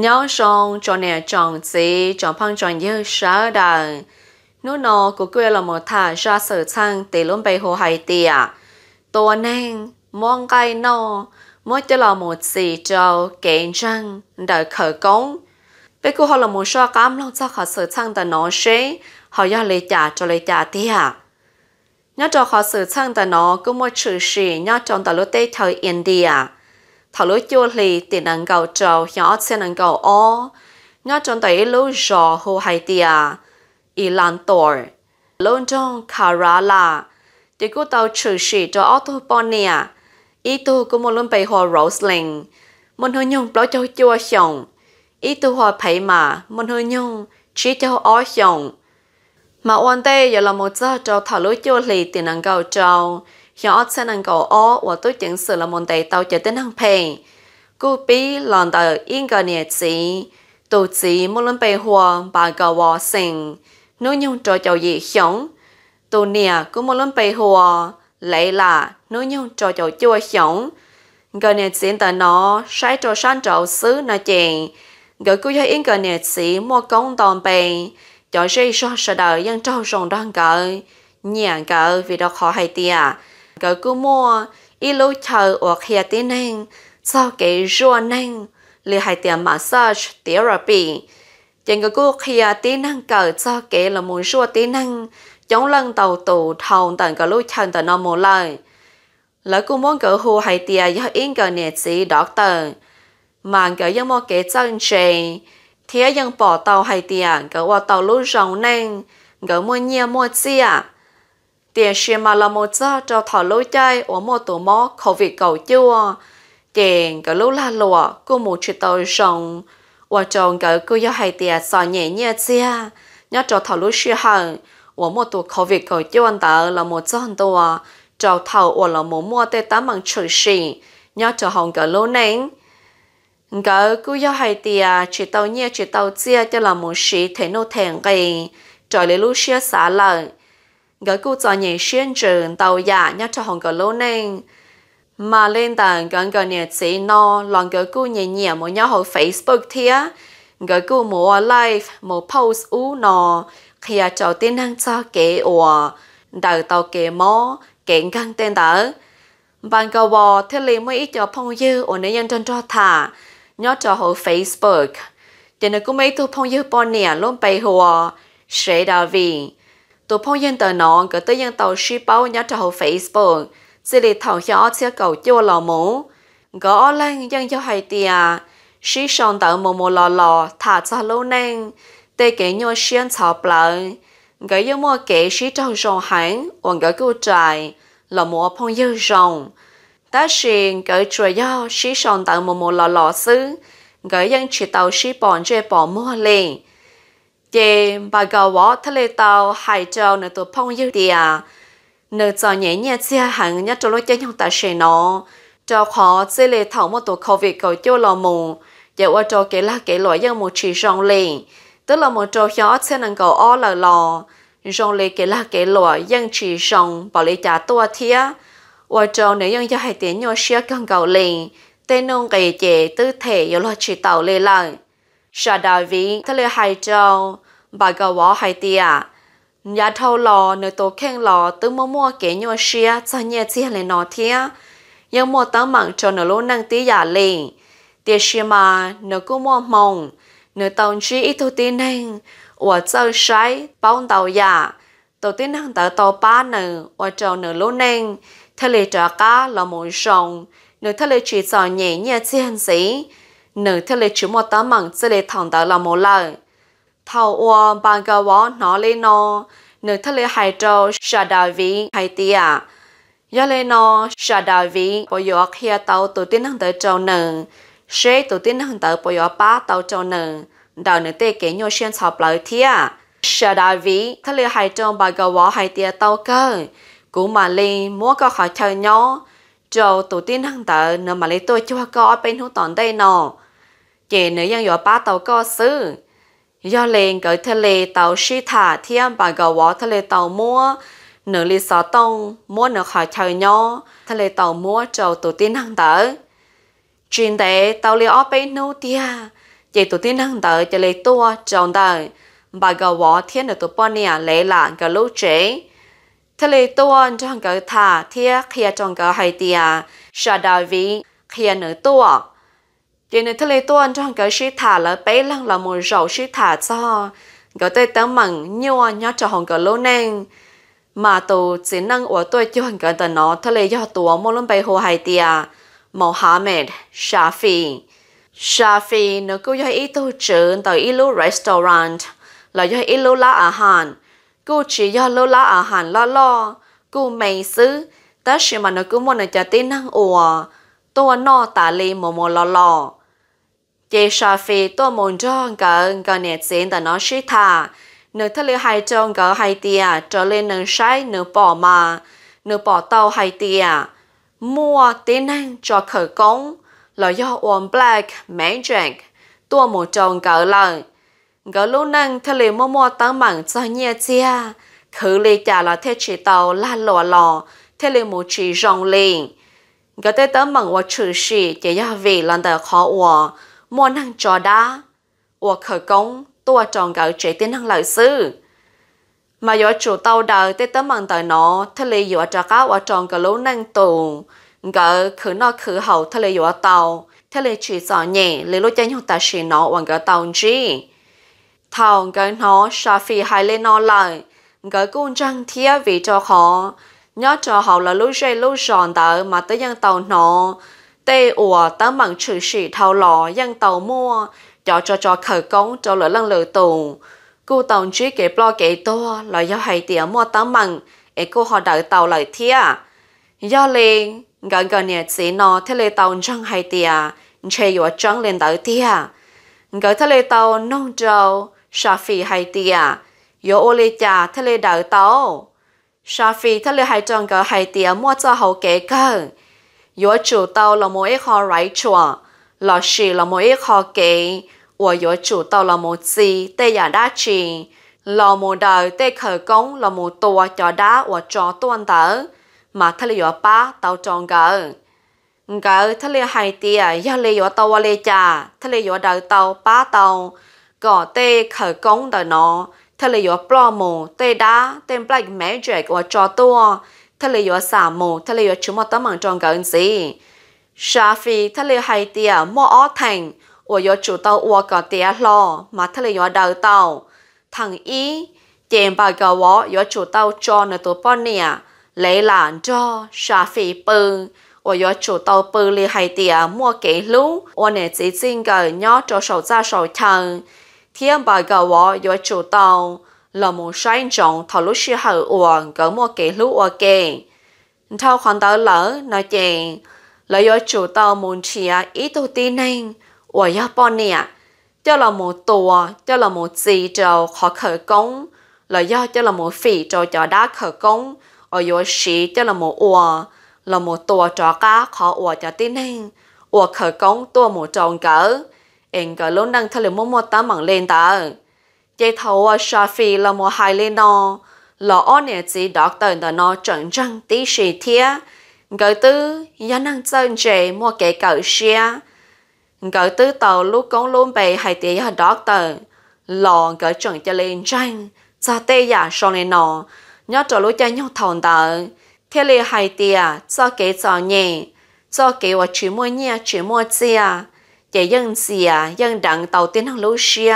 nhớ xong cho nè chọn gì chọn phong chọn như sao đàn nô nô của quê là một thả ra sở sang để luôn bay hồ hải tỷ à tổ nên mong cái nô mỗi cho là một gì cho kiện răng để khởi công bây giờ họ là một số cám lòng cho họ sở sang tờ nó sẽ họ ra lấy trả cho lấy trả tiệt, nhớ cho họ sở sang tờ nó cũng một chữ gì nhớ trong tờ lô tê thời India thảo lối chua lì thì nâng cầu trầu nhỏ sẽ nâng cầu ó, ngã trong tay lúa giò hồ hay tia y lan tổ lôn trong cà ra là thì cô tàu trừ sĩ cho ô tô ý tu của một lần bày hồ rosling một hơi nhung bỏ cho chua xong ý tu hòa phải mà một hơi nhung chỉ cho ó xong mà ổn tê giờ là một giờ cho thảo lối chua lì thì nâng cầu trầu cho ở trên năng cầu ô và tôi chứng sự là môn đề tàu chờ tên hàng phê. Cú bí lòng tờ yên gờ nhẹ chỉ, tù chỉ một lần bề hòa bà gờ hòa sinh, nếu nhung trò chào dị hiổng, tù nè cũng một lần bề hòa, lấy là nếu nhung trò chào chua hiổng, gờ nhẹ chỉ tờ nó sai trò san trò xứ nà chèn, gỡ cú cho yên gờ nhẹ chỉ mua công tòn bề, cho dây so sợ đời dân trâu rồng đoan gỡ, nhẹ gỡ vì đó khó hay tìa, cỡ cứ mua ít lâu chờ ở kia tiền nên sau cái rùa nên lì hai tiền massage therapy chẳng cỡ cứ kia tiền năng cỡ sau cái là muốn rùa tiền năng chống lần tàu tù thầu tận cỡ lúc chân tận nó một lại, lỡ cứ muốn cỡ hồ hai tiền do in cỡ nè sĩ doctor mà cỡ dân mua cái chân chị thế dân bỏ tàu hai tiền cỡ qua tàu lúc rồng nên cỡ mua nhiều mua chi tiền xem mà là một giờ cho thọ lối chơi ở một tổ mó khẩu vị cầu chưa tiền cái lối là lụa cô một chuyện tàu sông và chồng cái cô yêu hai tiền sợ nhẹ nhẹ xe nhớ cho thọ lối sư hận ở một tổ khẩu vị cầu chưa anh ta là một giờ anh tổ cho thọ ở là một mua tê tám bằng chữ sĩ nhớ cho hồng cái lối nén cái cô yêu hai tiền chuyện tàu nhẹ chuyện tàu xe cho là một sĩ thế nô thèn gì trời lấy lúc xia xả lời gỡ cô cho nhảy xuyên trường đầu giả nhắc cho hồng gỡ lô nên. Mà lên tầng gần gần nhẹ chỉ nó lòng gỡ cô nhảy nhẹ một nhau hồ Facebook thía, gỡ cô mùa live một post ú nó, khi cho tin năng cho kế ủa, đầu tàu kế mó, kế găng tên tớ. bằng cầu bò thế lý mới ít cho phong dư ổn nên nhân trân cho thả, nhớ cho hồ Facebook. Chỉ nên cũng mấy thu phong dư bò nẻ luôn bày hùa, sẽ đào vị tôi phong yên tờ nọ gỡ tới yên tàu ship bao nhá trò Facebook xử lý thảo cho chia cầu chua lò mũ gõ lên dân cho hay tia à. sĩ son tờ mồ mồ lò lò thả cho lâu nang tê kể nhua xuyên thọ lợn gỡ yêu mua kể sĩ trâu rồng hẳn uổng gỡ cứu trại lò mùa phong yêu rồng ta xin gỡ chùa do sĩ son tờ mồ mồ lò lò xứ gỡ dân chỉ tàu sĩ bọn chơi bỏ mua liền chế bà gạo võ thắt lê tàu hải châu nửa tổ phong dư địa nửa cho nhẹ nhẹ chia hàng nhất cho lối chơi nhau ta sẽ nó cho họ chế lê thảo một tổ covid cầu cho lò mù giờ qua cho kể là kể loại dân một chỉ rong liền tức là một chỗ gió sẽ năng cầu o là lò rong lê kể là kể loại dân chỉ rong bảo lê trả tua thía qua trò nếu dân cho hai tiếng nhau xia cần cầu liền tên nông kỳ chế tư thể yếu lo chỉ tàu lê lại Sa đào vị thế lê hai châu bà gà wó hay tì à nhà thâu lò nơi tổ khen lò tứ mua mua kế nhua xia cho nhẹ chi lên nó thia nhưng mua tấm mặn cho nửa lô năng tí giả liền tiệt xia mà nửa cú mua mồng nửa tàu chi ít thu tin năng ủa sơ sái bóng tàu giả tổ tin năng tớ tàu ba nửa ủa trầu nửa lô năng thay lệ trả cá là mỗi sông nửa thay lệ chỉ cho nhẹ nhẹ chi hành sĩ nửa thế lệ chỉ mua tấm mặn chỉ lệ thẳng tớ là mỗi lời thầu oa bằng gà vó nó lên nó nửa thắt lê hải trâu sa đào vị hải tia do lên nó sa đào vị bộ yếu kia tàu tổ tiên hàng tới trâu nở sẽ tổ tiên hàng tới bộ yếu ba tàu châu nở đào nửa tê kế nhau xuyên sọp lợi thia sa đào vị thắt lê hải trâu bằng gà vó hải tia tàu cơ cũng mà li múa có khỏi chơi nhau trâu tổ tiên hàng tới nửa mà li tôi chưa có bên hữu tòn đây nọ chị nữ dân yếu ba tàu cơ xứ do lên cởi thề lệ tàu si thả thiên bà gò võ thề lệ tàu mua nửa lì xó tông mua nửa khỏi trời nhó thề lệ tàu mua trầu tổ tiên hàng tử chuyện đấy tàu lì óp ấy nô tia chỉ tổ tiên hàng tở chỉ lấy tua trồng đời bà gò võ thiên nửa tổ bò nè lấy là gò lũ chế thề lệ tua trong gò thả thiên kia trong gò hai tia sợ đời vì kia nửa tua thì này thưa lấy tuần cho cái sĩ thả là bé lăng là một rậu sĩ thả cho cái tới tấm mặn nhua nhá cho Hồng cái lâu neng mà tổ chỉ năng ở tuổi cho hàng cái tần nó thưa lấy do tổ mua luôn bé hồ hải tia Mohammed Shafi Shafi nó cứ do ý tu trưởng từ ý lú restaurant là do ý lú lá à hàn cô chỉ do lô lá à hàn lo lo cô mày xứ ta chỉ mà nó cũng muốn là cho tin năng ủa tôi nó tả li mồ mồ lo lo chế sở phí tôi muốn cho ngờ ngờ nè xin tờ nó sĩ thà nữ thất liệu hai cho ngờ hai tia trở lên nữ sai nửa bỏ mà nửa bỏ tàu hai tia mua tiến năng cho khởi công là do one black mẹ jack tôi muốn cho ngờ lời ngờ lúc năng thất liệu mua mua tấm mạng cho nhẹ chia khử lì trả là thế chỉ tàu là lò lò thế liệu một chỉ rong liền ngờ tới tấm mạng và chữ sĩ chỉ do vì lần đầu khó uổng mua năng trò đá, ủa khởi công, tua tròn gỡ trẻ tiến năng lợi sư. Mà do chủ tàu đời tới tấm bằng tờ nó, thế lì dọa trà cá ủa tròn gỡ lũ năng tù, gỡ khử nó khử hậu thế lì dọa tàu, thế lì chỉ dọ nhẹ, lì lúc chân hông ta xì nó ủa gỡ tàu chi. Thảo gỡ nó xa phi hai lê nó lại, gỡ cung trăng thiết vì cho khó, nhớ cho hậu là lũ dây lũ giòn tờ mà tới dân tàu nó, tê ủa tá mặn trừ sĩ thao lò dân tàu mua cho cho cho khởi công cho lỡ lăng lỡ tù cô tàu trí kế blo kế to là do hai tiền mua tá mặn ấy cô họ đợi tàu lại thia do liền gần gần nhà chỉ nó thế lê tàu trăng hai tiền chơi vừa trăng lên đợi thia gần thế lê tàu nông trâu sa phi hai tiền yo ô lê cha thế lê đợi tàu sa phi thế lê hai trăng gần hai tiền mua cho hậu kế cơ yo chủ tàu là một kho rải chùa, là sĩ là một kho kỹ, và yo chủ tàu là một gì, tê giả đá trì, là một đời tê khởi công là một tòa cho đá và cho tuân tử, mà thay lý yo ba tàu tròn gỡ. Gỡ thay lý hai tìa, yo lý yo tàu và lý trà, thay yo đời tàu ba tàu, gõ tê khởi công đời nó, thay yo bò mù, tê đá, tê black magic và cho tuân, ทะเลยอสามโมทะเลยอชุมอตมังจองกันสิชาฟีทะเลยไฮเตียมออแทง我要住到我个爹咯，马特里要到到。唐一，电报个我要住到庄那多半年，雷兰着沙飞奔，我要住到奔里海底莫给路，我呢只真个鸟着手扎手枪。天报个我要住到。là một sai trọng thảo lúc sư hậu uổng có một cái lúc uổng kề. Thao khoản tớ lỡ nói chè, là do chủ tàu muốn chia à, ý tù tì nên, uổng yếu bọn nè, cho là một tùa, cho là một dì trầu khó khởi công, là do cho là một phỉ trầu cho đá khởi công, ở yếu sĩ cho là một uổng, là một tùa trò cá khó uổng cho tì nên, uổng khởi công tùa một tròn cỡ, em cỡ lúc năng thay lời mô mô tá mẳng lên tờ dây thầu ở à, Shafi là một hai lên nó, là ôn nhẹ chỉ đọc tờ nó nó chẳng chẳng tí sĩ thia. Ngờ tư, giá chân chế mua kẻ cậu xia. Ngờ tư tàu lúc con luôn bề hay tí ở đọc lò ngờ chẳng cho lên tranh, ra tê giả xong lên nó, nhớ trở lúc cho nhau thòng tờ. Thế lì hay tí cho kẻ cho nhẹ, cho kẻ và chỉ mua nhẹ, chỉ mua chia, chỉ dân xìa, à, dân đặng tàu tiên hàng lúc xia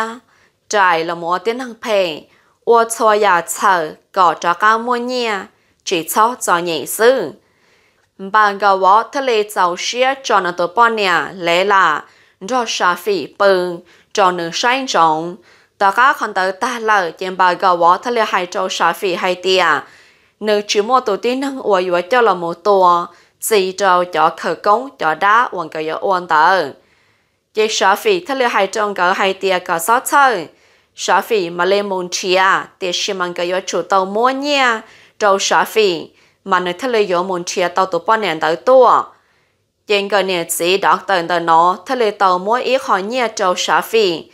trái là một tiền hàng phê, ô cho nhà chờ có cho cao mua nhà, chỉ cho cho nhị sư. Bạn gà võ thế lệ cháu xia cho nó tổ bọn nhà lẽ là cho xa phỉ bừng, cho nữ sáng rộng. Đó các con tử ta lỡ trên bà gà võ thế lệ hai châu xa phỉ hai tìa. Nữ chỉ mua tổ tiên năng ua yếu cho là một tổ, chỉ cho cho khởi công cho đá hoàn cầu yếu ổn tử. Chỉ xa phỉ thế lệ hai trong cầu hai tìa có sót chơi sở phỉ mà lên môn chia để xí mang cái yếu chủ tàu mua nha trâu sở phỉ mà nơi thay lấy yếu môn chia tàu tụ bao nền tới tua trên cái nền chỉ đọc tên tên nó thay lấy tàu mua ít họ nha trâu sở phỉ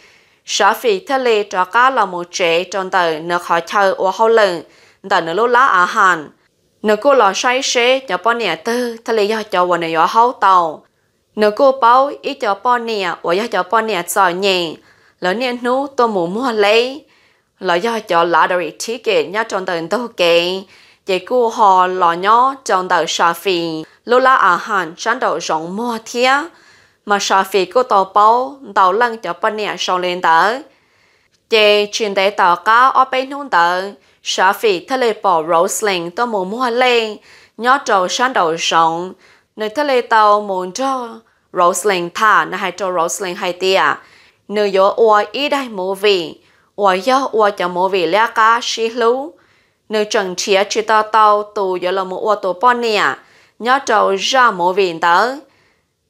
sở phỉ thay lấy cho cá là một trẻ trong tờ nửa họ chơi ô hậu lần tờ nợ lúc lá à hàn nợ cô là xoay xe cho bao nền tư thay lấy cho cho vào nợ yếu hậu tàu nửa cô bảo ít cho bao nền và cho bao nền sợ nhẹ lỡ nè nú tôi muốn mua lấy là do cho lottery ticket nhá trong tờ tôi kể chỉ cô họ lỡ nhó trong tờ sa phi lúc la à hàn sáng đầu rộng mua thía mà sa phi cô tàu bao tàu lăng cho bên nè sau lên tờ chỉ chuyện để tàu cá ở bên nút tờ sa phi thay lấy bỏ Rosling tôi muốn mua lấy nhó trầu sáng đầu rộng nơi thay lấy tàu muốn cho Rosling thả nó hay cho Rosling hay tiệt nếu yo ua ý đại mô vị, ua yo ua cho mô vị lẽ cá xí lú. Nếu chẳng chia chỉ tao tao tù yo là mô ua tù bò nè, nhớ trâu ra mô vị tớ.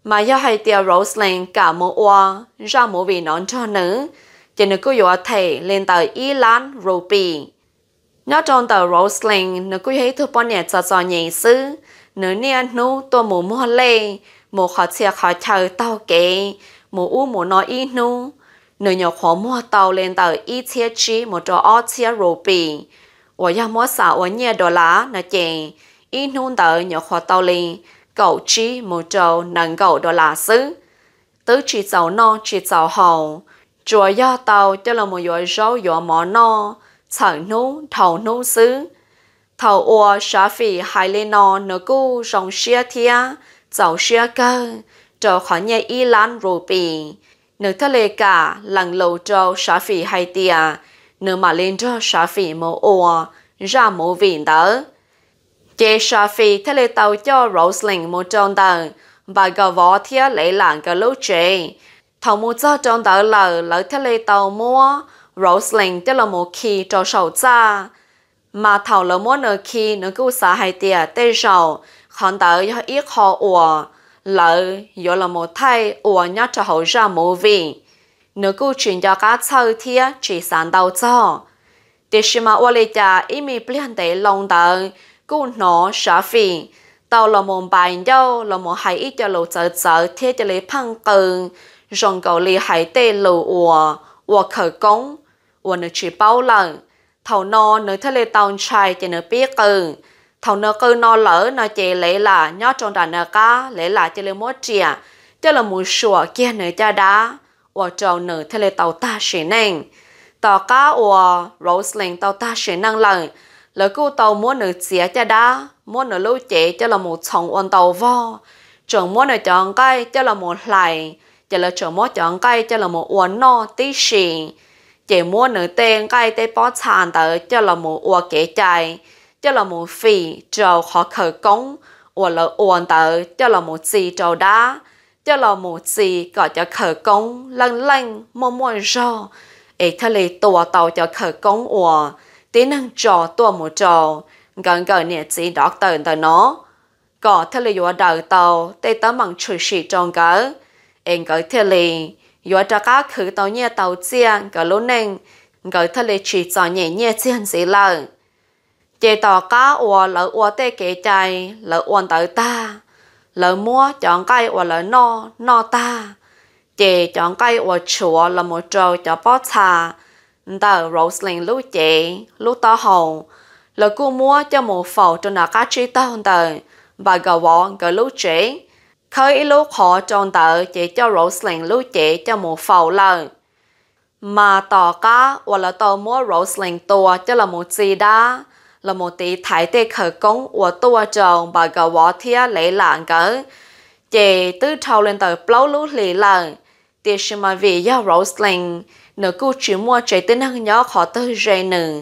Mà yo hay tiêu Rosalind cả mô ua ra mô vị nón cho nữ, chỉ nếu cứ yo thầy lên tờ ý lán rô bì. Nhớ trông tờ Rosalind nếu cứ hãy thu bò nè cho cho nhị sư, nếu nè nú tù mô mô lê, mô khó chia khó chờ tao kế, mùa u mùa nói y nu nơi nhỏ khó mua tàu lên tàu y chia chi một trò o chia rô đô la nà chèn y nu tờ nhỏ khó tàu lên cầu chi một trò nâng cầu đô la xứ tứ chỉ cháu no chỉ cháu hầu chùa do tàu cho là một dối rau dối mỏ no chẳng nu thầu nu xứ thầu ua xá phì hai lên no nơ cu rong xia thia cháu xia cơ cho khó nhẹ y lan rô bì. Nếu thơ lê cả, lặng lâu cho xã phì hay tìa, nếu mà lên cho xã phì mô ồ, ra mô vịn đó. Chế xã phì thơ lê tàu cho Rosling mô trông tờ, và gò võ thía lấy lạng gò lâu chế. Thảo mô cho trông tờ lờ lỡ thơ lê tàu mua, Rosling tức là một khi cho sầu cha. Mà thảo lỡ mua nửa khi nửa cụ xã hay tìa tê sầu, khón tờ cho ít khó ủa lỡ giờ là một thay ủa nhớ cho hậu ra mô vị nếu cô chuyển cho cá sâu thì chỉ sản đầu cho để khi mà ủa lấy cha ý mi biến để lòng đời cô nó sợ phi tàu là một bài nhau là một hai ít cho lầu chợ chợ thì cho lấy phăng cường rồng cầu lấy hai tê lầu ủa ủa khởi công ủa nó chỉ bao lần thầu nó nó thay lấy tàu trai cho nó biết cường thằng nó cơ nó lỡ nó chỉ lấy là nhớ trong đàn nó cá lấy là chỉ lấy mỗi chia cho là mùi sủa kia nữa cha đá và trâu nữ thế là tàu ta sẽ nên tàu cá và Rosalind tàu ta sẽ năng lần lỡ cô tàu muốn nữ chia cha đá muốn nữ lưu chế cho là một chồng ôn tàu vo trường muốn nữ chọn cây cho là một lại cho là trường muốn chọn cây cho là một uốn no tí xì chỉ muốn nữ tên cây tên bó sàn tới cho là một uốn kế chạy cho là một phi cho họ khởi công hoặc là ổn tờ cho là một gì cho đá cho là một gì gọi cho khởi công lần lần mô mô rò ấy thế lì tùa tàu cho khởi công ủa tí năng trò tùa một trò gần gần nhẹ chỉ đó tờ tờ nó có thế lì dùa đầu tàu tê tớ mặn trừ sĩ trong cỡ em gọi thế lì dùa cho cá khử tàu nhẹ tàu chia gọi lúc nên gọi thế lì chỉ cho nhẹ nhẹ chiến gì lời chế tỏ cá ua lỡ ua tê kế chạy lỡ uan tới ta lỡ mua chọn cây ua lỡ no no ta chế chọn cây ua chùa là một trâu cho bó trà tờ Rosalind lú chế lú to hầu lỡ cô mua cho một phẩu cho nó cá chi to tờ và gà vỏ gà lú chế khơi lú khó chọn tờ chế cho Rosalind lú chế cho một phẩu lời mà tỏ cá ua lỡ tàu mua Rosalind tua cho là một gì đó là một tí thái tế khởi công của tua chồng bà gà võ thia lấy lạng cỡ. Chị tư trâu lên tờ blâu lũ lì lần. Tiếc sự mà vì do Rosling, nửa cụ chỉ mua chế tên năng nhỏ khó tư dây nửa.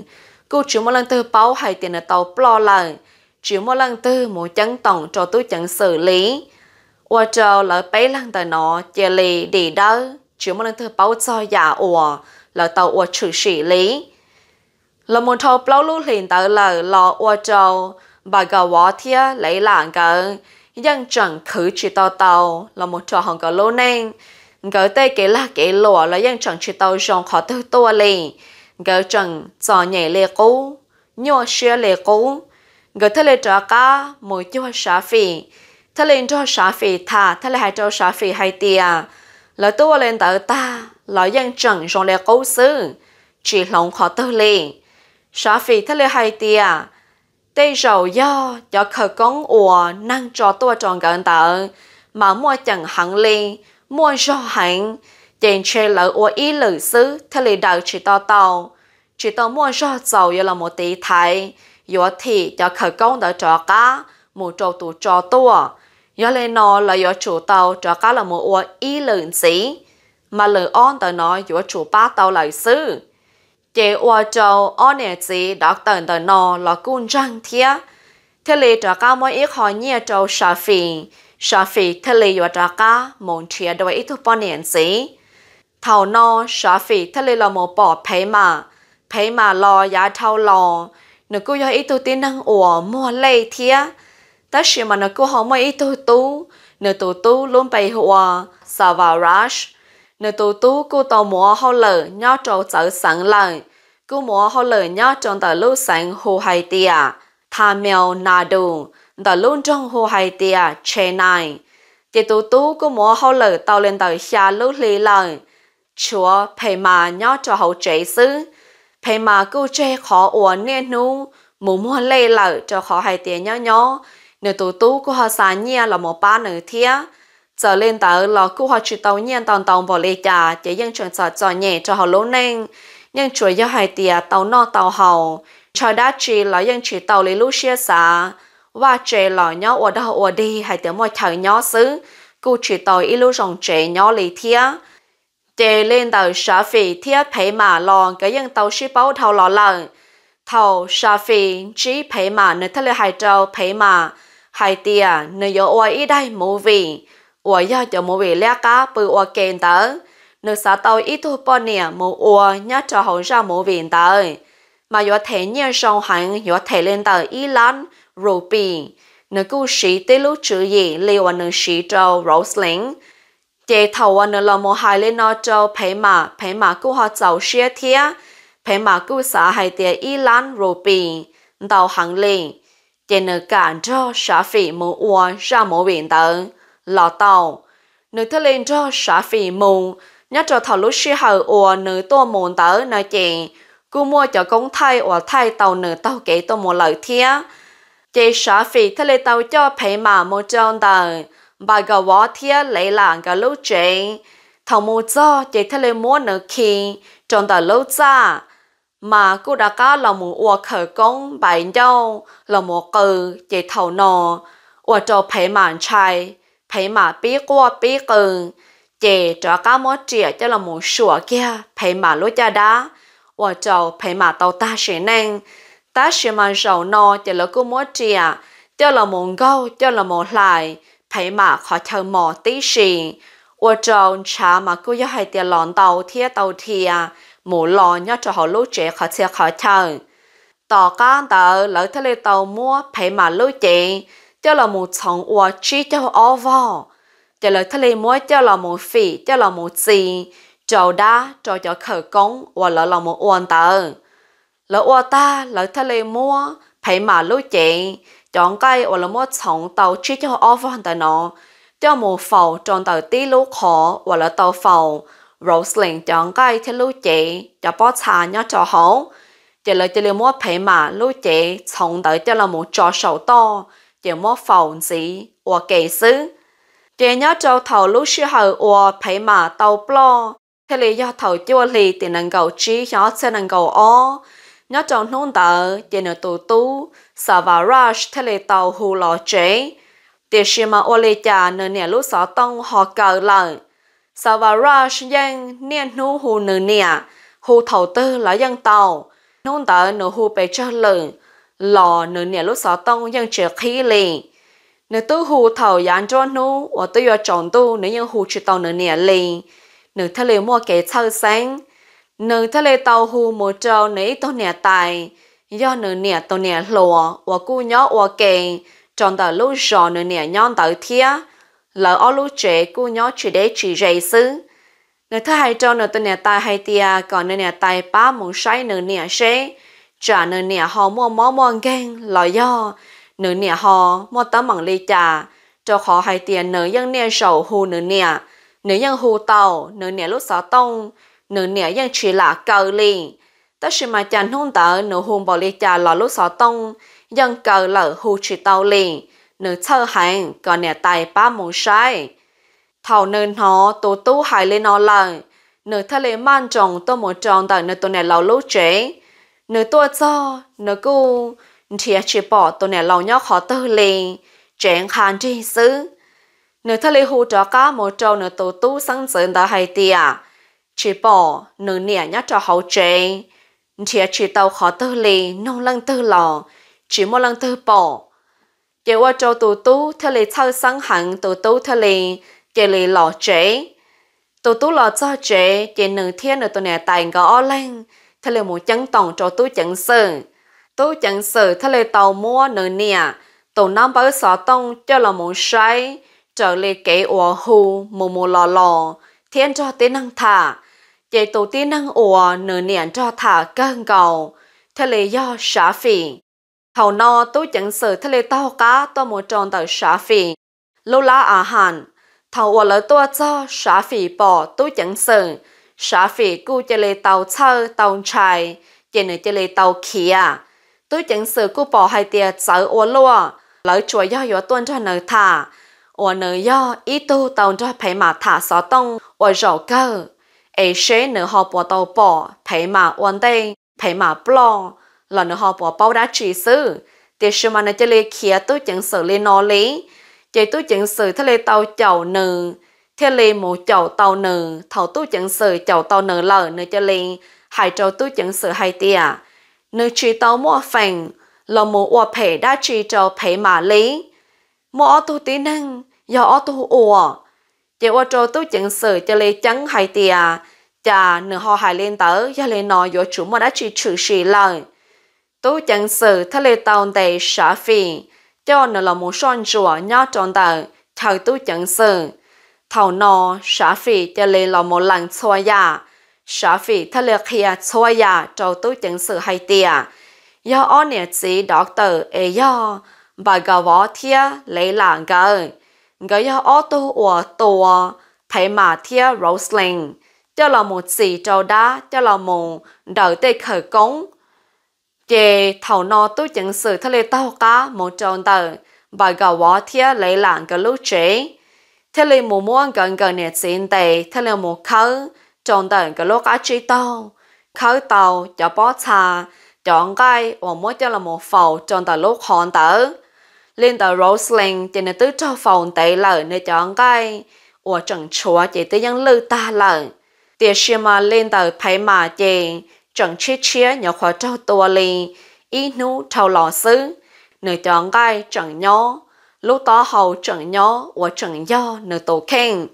Cụ chỉ mua lần tư báo hay tiền ở tàu blo lần. Chỉ mua lần tư một chân tổng cho tôi chẳng xử lý. Ua trâu lỡ bấy lần tờ nó, chê lì đi đâu. Chỉ mua lần tư báo cho giả ủa, lỡ tàu ủa trừ xử lý là một thâu bao lúc hiện tại là lò ô châu bà gà võ thia lấy lạng cỡ dân chẳng khử chỉ tàu tàu là một cho hồng cỡ lô nên gỡ tê kế là kế lụa là dân chẳng chỉ tàu rong khó tư tua lì gỡ chẳng cho nhảy lê cú nhua xưa lê cú gỡ thế lê trả cá mỗi chua xá phì thế lên cho xá phì thà thế lê hai cho xá phì hai tia là tua lên tờ ta là dân chẳng rong lê cú xứ chỉ lòng khó tư liền Sở phì thế lê hai tìa, tê rầu do cho khờ con ủa năng cho tua tròn gần tợ, mà mua chẳng hẳn liền, mua cho hẳn, tiền chê lỡ ủa ý lử xứ thế lê đầu chỉ to tàu, chỉ to mua do dầu là một tí thái, yếu thì cho khờ con đỡ cho cá, một trâu tụ cho tua, yếu lên nó là yếu chủ tàu cho cá là một ùa ý lử xí, mà lử on tờ nó yếu chủ ba tàu lại xứ. จอ่าจะอ่านจีดอกเตอมเตมนอล้กุญจังเทีย เทเลจะก้ามอีกหอเนี่ยจะชาฟี ชาฟีเทเลยวจะก้ามงเทียโดยอิทุปเนียนสเท่านอชาฟีเทเลละโมปอดเพมาเพมาลอยาเท่าลอหนกุยอิทุตินังอัวมัวเลยเทียแต่ชิมันกุหอมอิทุตูเนูตุตูลุ่มไปหัวซาวาราช nếu tụ tu cô tàu múa hao lở nhau trâu cháu sáng lời cô múa hao lở nhau trong tờ lưu sáng hồ hay tia tha mèo nà đủ tờ lưu trong hồ hay tia chê này chỉ tụ tu cô múa hao lở tàu lên tờ xa lưu lì lời chúa phải mà nhau cho hậu chế sư phải mà cô chê khó ủa nên nu mù mua lê lở cho khó hay tia nhau nhau nếu tụ tu cô họ sáng nhia là một ba nửa thiếc giờ lên tàu lò cứu họ chỉ tàu nhiên tòn tàu vào lê già, chỉ dân chuẩn sợ cho nhẹ cho họ lỗ neng nhưng chuối do hai tia tàu no tàu hầu cho đã chỉ là dân chỉ tàu lấy lũ xe xả và trẻ lò nhỏ ở đâu ở đi hai tiếng mọi thời nhỏ xứ cụ chỉ tàu ít lũ rồng trẻ nhỏ lì thia trẻ lên tàu xã phì thia phải mà lò cái dân tàu ship bao thầu lò lợn thầu xã phì chỉ phải mà nơi thắt lưỡi hai trâu phải mà hai tia nơi ở ít đây mù vị ủa giờ cho mua về lẽ cá bự ủa kèn tớ nước xã tàu ít thu bao nè mua ủa nhớ cho hậu ra mua về tớ mà do thể nhiên song hành, do thể lên tờ y lan rô nước cũ sĩ tế lúc chữ gì liều anh nữ sĩ cho Rosling chế thầu anh nữ là mua hai lên nó cho phải mà phải mà cú họ giàu xe thia phải mà cú xã hai tia y lan rô đầu hàng liền chế nước cả cho xã phỉ mua ua ra mua biển tờ lò tàu. Nữ thế lên cho xã phì mùng nhắc cho thảo lúc xí hầu ủa nữ tô mùn tớ nói chuyện, cô mua cho công thay ủa thay tàu nữ tàu kế tô mùa lợi thía. Chị xã phì thế lên tàu cho phải mà mô tròn tờ, bà gà vó thía lấy lạng gà lúc chị. Thảo mô cho chị thế lên mua nữ khi, tròn tờ lúc ra mà cô đã có là một ua khởi công bài nhau là một cử chỉ thầu nọ ua cho phải màn trai phải mà bí qua bí cừng chị cho cá mó trẻ cho là một sủa kia phải mà lúa cha đá và cho phải mà tàu ta sẽ nâng ta sẽ mà giàu no cho là cứ mó trẻ cho là một gâu cho là một lại phải mà khó chờ mò tí xì và cho cha mà cứ cho hai tiền lòn tàu thia tàu thiệt mù lò nhớ cho họ lúa trẻ khó chờ khó chờ tỏ cá tờ lỡ thế lê mua phải mà lúa chị cho là một sống ua chi cho ó vò cho là thay mỗi cho là một phỉ cho là một gì cho đá cho cho khởi công ua lỡ là một uan tờ là ua ta là thay mua phải mà lối chị chọn cây ua là mua sống tàu chi cho ó vò tờ nó cho một phầu tròn tờ tí lú khó ua là tàu phầu Rosalind chọn cây thay lối chị cho bó xà nhó cho hấu chỉ là chỉ là mua phải mà lối chị sống tới cho là một trò sầu to chỉ mua phòng gì của kể sư. Chỉ nhớ cho thầu lúc sư của phải mà tàu blo, thế lý do thầu chua lì thì năng cầu trí nhớ sẽ năng cầu ô. Nhớ trong nôn tờ, tú, sở vào rush thế lý tàu hù lò chế. Chỉ sư mà ô lì chà nửa nẻ lúc sở tông họ cờ lời. Sở vào rush dân niên nụ hù nửa nẻ, hù thầu tư là dân tàu. Nôn tờ nửa hù bề cho lửng, lò nửa nè lúc sáu tông dân chờ khí liền nửa tu hù thầu dán cho nu và tôi yo chọn tu nửa nhân hù chỉ tàu nửa nè liền nửa thay liệu mua kẻ thâu sáng nửa thay liệu tàu hù một trâu nửa ít tàu nè tài do nửa nè tàu nè lùa và cu nhó và kè chọn tàu lúc giò nửa nè nhon tàu thia lỡ ô lúc trẻ cu nhó chỉ đế chỉ dạy xứ nửa thay hai trâu nửa tàu nè tài hai tia còn nửa nè tài ba một sai nửa nè xe trả nửa nẻ họ mua mỏ mòn gang lò do nửa nẻ họ mua tấm bằng lê trà cho họ hai tiền nửa dân nè sầu hù nửa nè nửa dân hù tàu nửa nè lúc sáu tông nửa nè dân chỉ là cờ liền tất sự mà chàng hôn tớ nửa hùn bỏ lê trà lò lúc sáu tông dân cờ lở hù chỉ tàu liền nửa thơ hàng còn nè tài ba mùng sai thầu nửa nó tu tu hài lên nó lời nửa thơ lên man trọng tôi một trọng tờ nửa tu nè lò lúc chế nếu tôi cho nếu cô thì chỉ bỏ tôi nè lòng nhau khó tư liền chuyện khăn chi xứ nếu thay lấy hỗ trợ cả một trâu nếu tôi tu sáng sớm đã hay tiệt chỉ bỏ nếu nè nhát cho hậu chuyện thì chỉ tàu khó tư liền nông lăng tư lò chỉ một lăng tư bỏ chỉ qua trâu tu tu thay lấy sau sáng hẳn tu tu thay lấy chỉ lấy lò chế tu tu lò cho chế chỉ nửa thiên nữa tôi nè tài ngõ lăng thà lê mù chẳng tòng cho tôi chẳng sợ tôi chẳng sợ thà lê tàu mua nửa nè tổ năm bảy sáu tông cho là mù say trở lê kế ủa hù mù mù lò lò thiên cho tí năng thả chạy tổ tí năng ủa nửa nè cho thả cơn cầu thà lê do xả phì thầu no tôi chẳng sợ thà lê tàu cá tôi mù tròn tàu xả phì lâu lá à hàn thầu ủa lỡ tôi cho xả phì bỏ tôi chẳng sợ xã phỉ cú chơi lê tàu chơ tàu chài chơi nữa chơi lê tàu kia à. tôi chẳng sự cú bỏ hai tia sợ ô lúa lỡ chùa do yếu tuân cho nợ thả ô nợ do ý tu tàu cho phải mà thả xó tông ô rổ cơ ấy sẽ nợ họ bỏ tàu bỏ phải mà ôn đây phải mà blong là nợ họ bỏ bao đá chỉ sư thì sự mà nợ chơi lê kia à, tôi chẳng sự lê nó lý chơi tôi chẳng sự thế lê tàu chầu nợ thế lì mù chậu tàu nữ thầu tu chẳng sự chậu tàu nữ lờ nữ cho lì hai châu tu chẳng sự hai tia nữ chỉ tàu mua phèn lò mù ua phê đã chỉ châu phê mà lý mua tu tí năng do tu ua chỉ ua châu tu chẳng sự cho lì chẳng hai tia chà nữ họ hải lên tới do lì nói do chủ mua đã chỉ trừ xì lời tu chẳng sự thế lì tàu tề xả phì cho nữ lò mù son chùa nhau tròn tờ thầu tu chẳng sự thảo nò xã phi, cho lê lò một lần xoa ya xã phi thà lê kia xoa ya trâu tú chứng sự hay tia do ó nè chỉ doctor e do bà gà võ thia lấy là gờ gờ do ó tu ủa tua thấy mà thia rosling cho là một chỉ trâu đá cho là một đỡ tê khởi công, chê thảo nò tú chứng sự thà lê tao cá một trâu tờ bà gà võ thia lấy là gờ lúc chế thế là mù anh gần gần nè xin tệ thế là mù khớ trong tầng cái lúc ăn chi tàu khớ tàu cho bó trà chọn cái và mỗi cho là một phẩu trong tầng lúc hòn tử lên tờ Rosling trên nên tứ cho phòng tệ lợ nên chọn cái và chẳng chúa chỉ tới những lư ta lợ tiền xưa mà lên tờ phải mà chị chẳng chia chia nhỏ khó cho tua lì ý nú thâu lò xứ nơi chọn cái chẳng nhó lúc đó hầu chẳng nhó và chẳng do nửa tổ khen.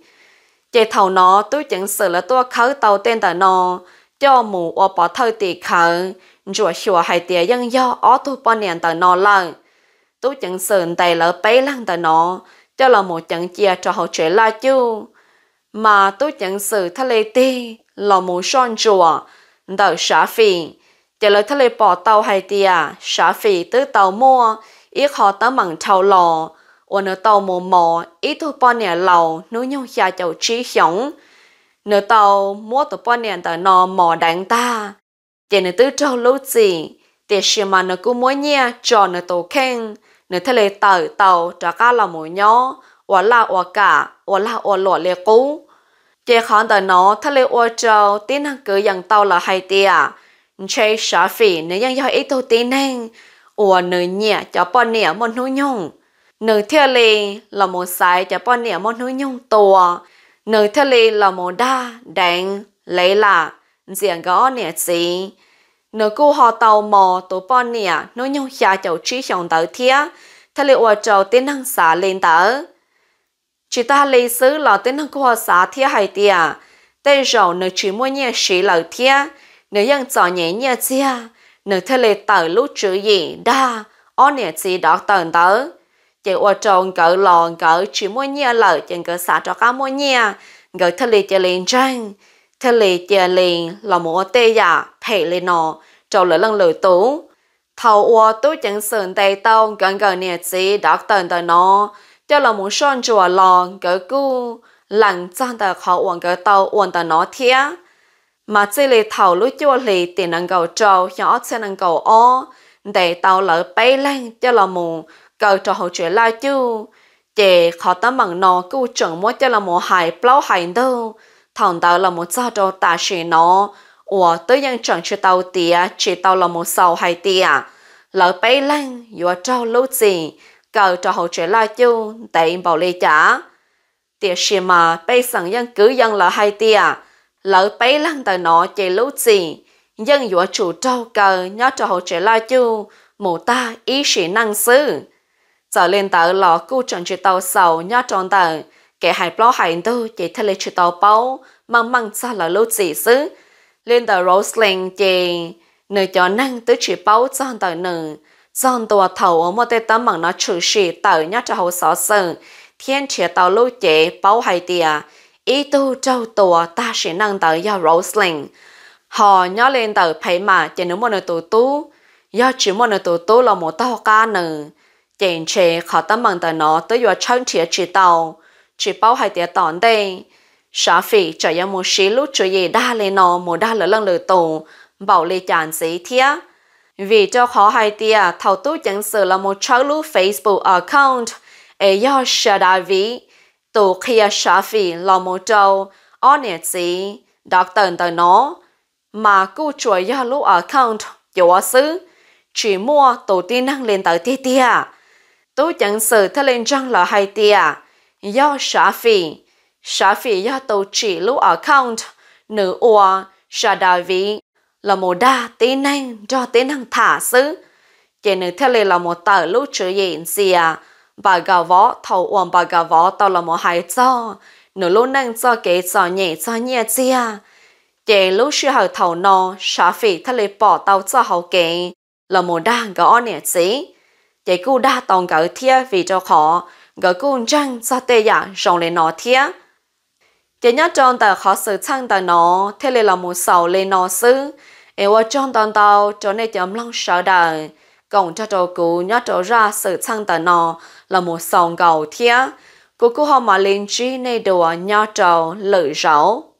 Chị thầu nó tôi chẳng sự là tôi khấu tàu tên tờ nó, cho mù và bỏ thơ tì khờ, rùa xùa hay tìa dân do ó tôi bỏ nền tờ nó lờ. Tôi chẳng sự tài lỡ bấy lăng tờ nó, cho là một chẳng chia cho hậu trẻ la chứ. Mà tôi chẳng sự thà lê tì, là mù xoan chùa, đợi xả phì, chỉ lời thà lê bỏ tàu hay tìa, xả phì tới tàu mua, ít họ tớ mặn trâu lò, ôn nửa tàu mồ mò, ít thu bao nè lầu, núi nhung xa chầu trí sống. Nửa tàu mua tụ bao nè tờ nò mò đánh ta. tiền nửa tư trâu lưu gì, tiền xì mà nửa cú mua nhia cho nửa tổ khen, nửa thay lệ tờ tàu trả ca là mùi nhó, ổ là ổ cả, ổ là ổ lọ lệ cú. Chỉ khán tờ nó thay lệ ổ trâu, tiến hàng cứ dặn tàu là hay tìa, chơi xả phỉ nếu ยัง yêu ít thu tí nên, ủa nữ nhẹ cho bọn nẻ một nữ nhung. Nữ thiê lì là một sai cho bọn nẻ một nữ nhung tùa. Nữ thiê lì là một đa, đánh, lấy là, diện gõ nẻ gì. Nữ cô họ tàu mò tù bọn nẻ nữ nhung xa cháu trí xong tàu thiê. Thế lì ủa cháu tiến năng xả lên tàu. Chỉ ta lì xứ là tiến năng cô họ xả thiê hay tiề. Tên rầu nữ chỉ mua nhẹ sĩ lầu thiê. Nữ dân chọn nhẹ nhẹ thiê nữ thế lệ tờ lúc chữ gì đa ó nè gì đó tờn tớ chị ô tròn cỡ lòn cỡ chỉ mua nhia lợ chẳng cỡ xả cho cá mua nhia cỡ thế lệ chị liền trang thế lệ chị liền là một tê giả dạ, phê lên nọ trâu lỡ lần lửa tú thầu ô tú chẳng sườn tay tàu gần gần nè gì đó tờn tờ nó cho là muốn son chùa lòn cỡ cu lặng trang tờ khó uống cỡ tàu uống tờ nó thiếc mà chỉ lì thầu lúa chua lì thì năng cầu trâu nhỏ sẽ năng cầu ó để tàu lỡ bay lên cho là mù cầu cho hậu chuyện la chu chị khó tấm bằng nó cứ chuẩn mua cho là mù hài bao hài đâu thằng tàu là một sao cho ta sĩ nó ủa tới dân chẳng cho tàu tía chỉ tàu là một sầu hài tía lỡ bay lên vừa trâu lúa gì cầu cho hậu chuyện la chu để bảo lì trả tiền gì mà bay sẵn dân cứ dân là hai tía lỡ bấy lăng tờ nọ chạy lũ gì dân dũa chủ trâu cờ nhó cho hậu chế la chu mù ta ý sĩ năng sư giờ lên tờ lò cu tròn chữ tàu sầu nhó tròn tờ kẻ hải bó hải tư chạy thay lê chữ tàu báu măng măng xa lỡ lũ gì sư lên tờ Rosling chế nữ cho năng tứ chữ báu giòn tờ nữ giòn tùa thầu ở một tê tấm bằng nó chủ sĩ tờ nhó cho hậu xó sư thiên trẻ tàu lũ chạy báu hải tìa ý tu trâu tùa ta sẽ nâng tờ do Rosling. Họ nhớ lên tờ phải mà chỉ nếu môn nơi tù tú, do chỉ môn nơi tù tú là một tàu ca nữ. Chèn chè khó tâm bằng tờ nó tới do chân chĩa chỉ tàu, chỉ bao hai tía tòn đây. Sở phí cho ra một xí lúc chủ gì đa lên nó một đa lửa lần lửa tù, bảo lê chán xí thiết. Vì cho khó hai tía, thầu tú chẳng sự là một cháu lưu Facebook account, e do sở đá vĩ tù kia xá phì lò mô trâu, ọ nè chí, đọc tần tờ nó, mà cú chuối ya lũ account dù ở xứ, chỉ mua tù tiên năng lên tờ tia tia. Tôi chẳng sự thế lên răng là hai tia, do xá phì, xá phì do tù chỉ lũ account, nữ ua, xá đà vị, là một đa tí năng cho tí năng thả xứ. Chỉ nữ thế lên là một tờ lũ chữ gì gì à, bà gà võ thầu uổng bà gà võ tao là một hai cho nửa lúc nâng cho kế cho nhẹ cho nhẹ chia chế lúc sư hậu thầu nó xã phỉ thay lấy bỏ tao cho hậu kế là một đa gõ nhẹ chí chế cú đa tòng gỡ thia vì cho khó gỡ cũng chẳng cho tê giả dạ, rộng lên nó thia chế nhá trong tờ khó sự chăng tờ nó thế là một sầu lên nó em eo trong tờ tao cho nên chấm lòng sợ đời còn cho trò cú nhớ trò ra sự chăng tờ nó là một sòng cầu thia, cô cô họ mà lên trí này đồ à, nhỏ trầu lợi rậu.